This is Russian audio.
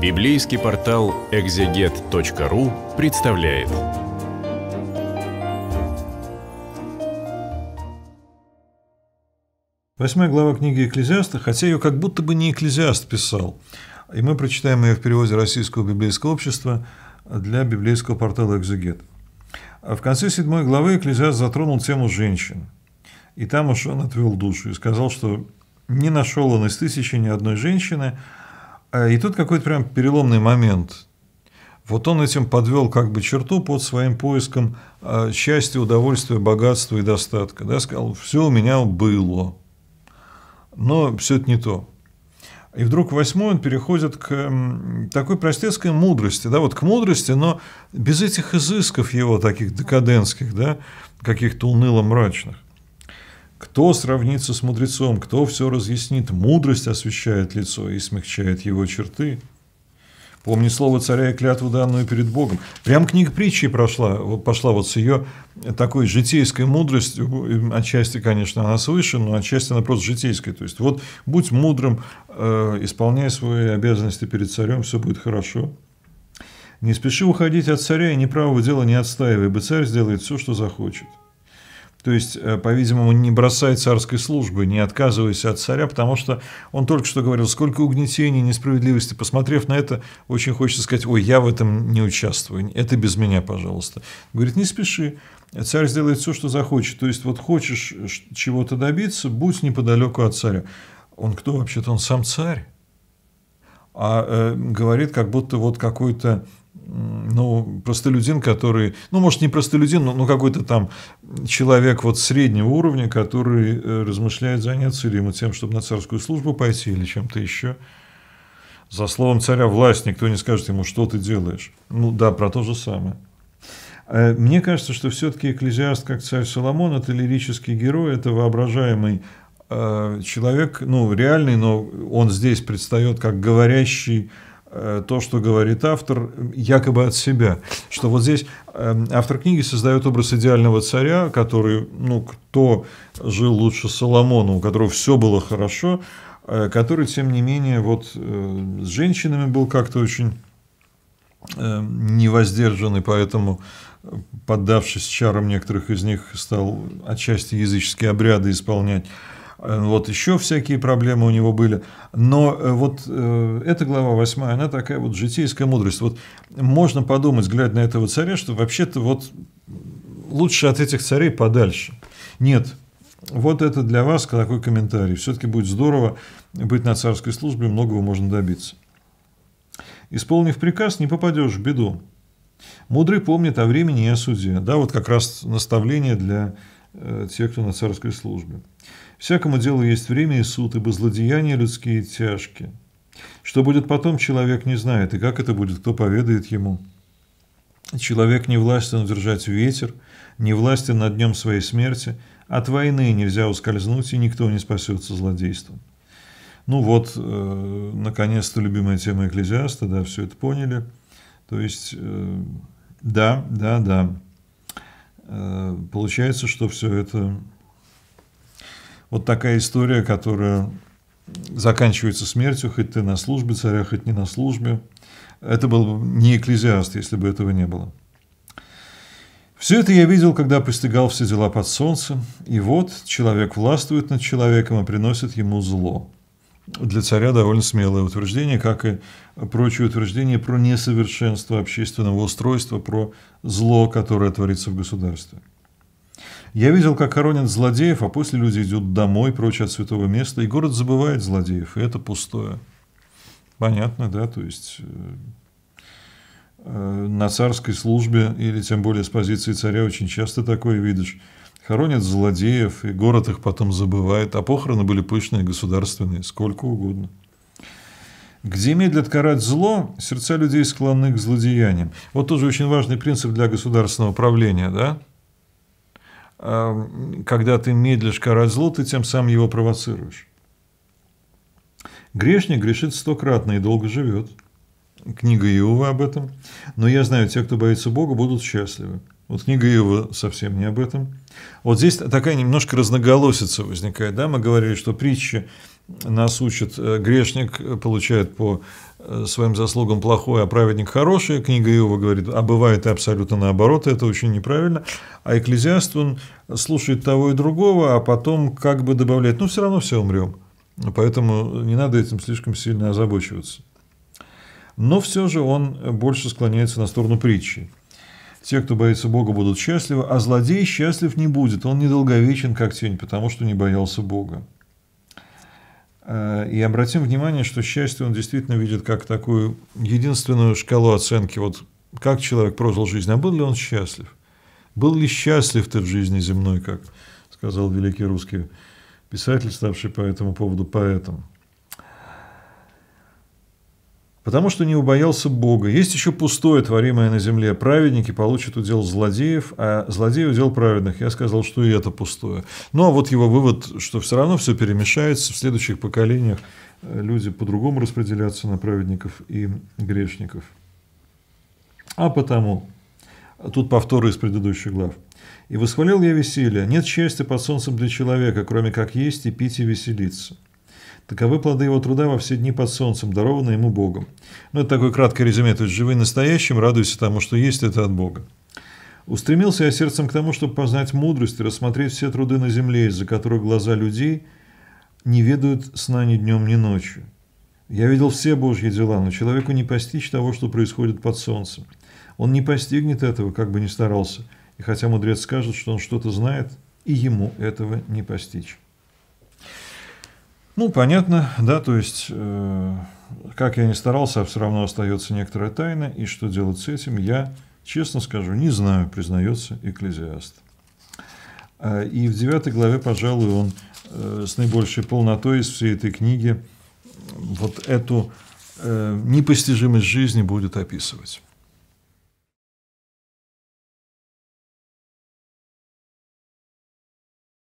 Библейский портал экзегет.ру представляет. Восьмая глава книги Экклезиаста, хотя ее как будто бы не Экклезиаст писал, и мы прочитаем ее в переводе Российского библейского общества для библейского портала «Экзегет». А в конце седьмой главы Экклезиаст затронул тему женщин. И там уж он отвел душу и сказал, что не нашел он из тысячи ни одной женщины – Э, и тут какой-то прям переломный момент. Вот он этим подвел как бы черту под своим поиском э, счастья, удовольствия, богатства и достатка. Да, сказал, все у меня было, но все это не то. И вдруг восьмой он переходит к такой простецкой мудрости, да, вот к мудрости, но без этих изысков его таких декаденских, да, каких-то уныло-мрачных. Кто сравнится с мудрецом, кто все разъяснит, мудрость освещает лицо и смягчает его черты. Помни слово царя и клятву, данную перед Богом. Прям книга притчи прошла, пошла вот с ее такой житейской мудростью. Отчасти, конечно, она свыше, но отчасти она просто житейская. То есть, вот будь мудрым, э, исполняй свои обязанности перед царем, все будет хорошо. Не спеши уходить от царя и неправого дела не отстаивай, ибо царь сделает все, что захочет. То есть, э, по-видимому, не бросай царской службы, не отказывайся от царя, потому что он только что говорил, сколько угнетений, несправедливости. Посмотрев на это, очень хочется сказать, ой, я в этом не участвую, это без меня, пожалуйста. Говорит, не спеши, царь сделает все, что захочет. То есть, вот хочешь э, чего-то добиться, будь неподалеку от царя. Он кто вообще-то? Он сам царь. А э, говорит, как будто вот какой-то ну, простолюдин, который, ну, может, не простолюдин, но, ну, какой-то там человек вот среднего уровня, который э, размышляет заняться или ему тем, чтобы на царскую службу пойти или чем-то еще. За словом царя власть никто не скажет ему, что ты делаешь. Ну да, про то же самое. Э, мне кажется, что все-таки экклезиаст, как царь Соломон, это лирический герой, это воображаемый э, человек, ну, реальный, но он здесь предстает как говорящий Э, то, что говорит автор, якобы от себя. Что вот здесь э, автор книги создает образ идеального царя, который, ну, кто жил лучше Соломона, у которого все было хорошо, э, который, тем не менее, вот с женщинами был как-то очень невоздержанный, поэтому, поддавшись чарам некоторых из них, стал отчасти языческие обряды исполнять. Э, вот еще всякие проблемы у него были. Но э, вот э, эта глава 8, она такая вот житейская мудрость. Вот можно подумать, глядя на этого царя, что вообще-то вот лучше от этих царей подальше. Нет, вот это для вас такой комментарий. Все-таки будет здорово быть на царской службе, многого можно добиться. Исполнив приказ, не попадешь в беду. Мудрый помнит о времени и о суде. Да, вот как раз наставление для Э, те, кто на царской службе. Всякому делу есть время и суд, ибо злодеяния людские тяжкие. Что будет потом, человек не знает, и как это будет, кто поведает ему. Человек не властен удержать ветер, не властен над днем своей смерти, от войны нельзя ускользнуть, и никто не спасется злодейством. Ну вот, э, наконец-то любимая тема экклезиаста, да, все это поняли. То есть, э, да, да, да. Э, получается, что все это вот такая история, которая заканчивается смертью, хоть ты на службе царя, хоть не на службе. Это был не экклезиаст, если бы этого не было. Все это я видел, когда постигал все дела под солнцем, и вот человек властвует над человеком и приносит ему зло для царя довольно смелое утверждение, как и прочие утверждения про несовершенство общественного устройства, про зло, которое творится в государстве. Я видел, как хоронят злодеев, а после люди идут домой, прочь от святого места, и город забывает злодеев, и это пустое. Понятно, да, то есть э, э, на царской службе или тем более с позиции царя очень часто такое видишь хоронят злодеев, и город их потом забывает, а похороны были пышные, государственные, сколько угодно. Где медлят карать зло, сердца людей склонны к злодеяниям. Вот тоже очень важный принцип для государственного правления, да? А, когда ты медлишь карать зло, ты тем самым его провоцируешь. Грешник грешит стократно и долго живет. Книга Иова об этом. Но я знаю, те, кто боится Бога, будут счастливы. Вот книга Иова совсем не об этом. Вот здесь такая немножко разноголосица возникает. Да? Мы говорили, что притчи нас учат, э, грешник э, получает по э, своим заслугам плохое, а праведник хорошее. Книга Иова говорит, а бывает и абсолютно наоборот, это очень неправильно. А экклезиаст, он слушает того и другого, а потом как бы добавляет, ну все равно все умрем. Поэтому не надо этим слишком сильно озабочиваться. Но все же он больше склоняется на сторону притчи. Те, кто боится Бога, будут счастливы, а злодей счастлив не будет. Он недолговечен, как тень, потому что не боялся Бога. Э, и обратим внимание, что счастье он действительно видит как такую единственную шкалу оценки. Вот как человек прожил жизнь, а был ли он счастлив? Был ли счастлив ты в жизни земной, как сказал великий русский писатель, ставший по этому поводу поэтом? потому что не убоялся Бога. Есть еще пустое, творимое на земле. Праведники получат удел злодеев, а злодеи удел праведных. Я сказал, что и это пустое. Ну, а вот его вывод, что все равно все перемешается в следующих поколениях. Э, люди по-другому распределятся на праведников и грешников. А потому, тут повторы из предыдущих глав. «И восхвалил я веселье. Нет счастья под солнцем для человека, кроме как есть и пить и веселиться». Таковы плоды его труда во все дни под солнцем, дарованные ему Богом. Ну, это такое краткое резюме. То есть, живы настоящим, радуйся тому, что есть, это от Бога. Устремился я сердцем к тому, чтобы познать мудрость и рассмотреть все труды на земле, из-за которых глаза людей не ведают сна ни днем, ни ночью. Я видел все Божьи дела, но человеку не постичь того, что происходит под солнцем. Он не постигнет этого, как бы ни старался. И хотя мудрец скажет, что он что-то знает, и ему этого не постичь. Ну, понятно, да, то есть, э, как я ни старался, а все равно остается некоторая тайна, и что делать с этим, я, честно скажу, не знаю, признается экклезиаст. Э, и в девятой главе, пожалуй, он э, с наибольшей полнотой из всей этой книги вот эту э, непостижимость жизни будет описывать.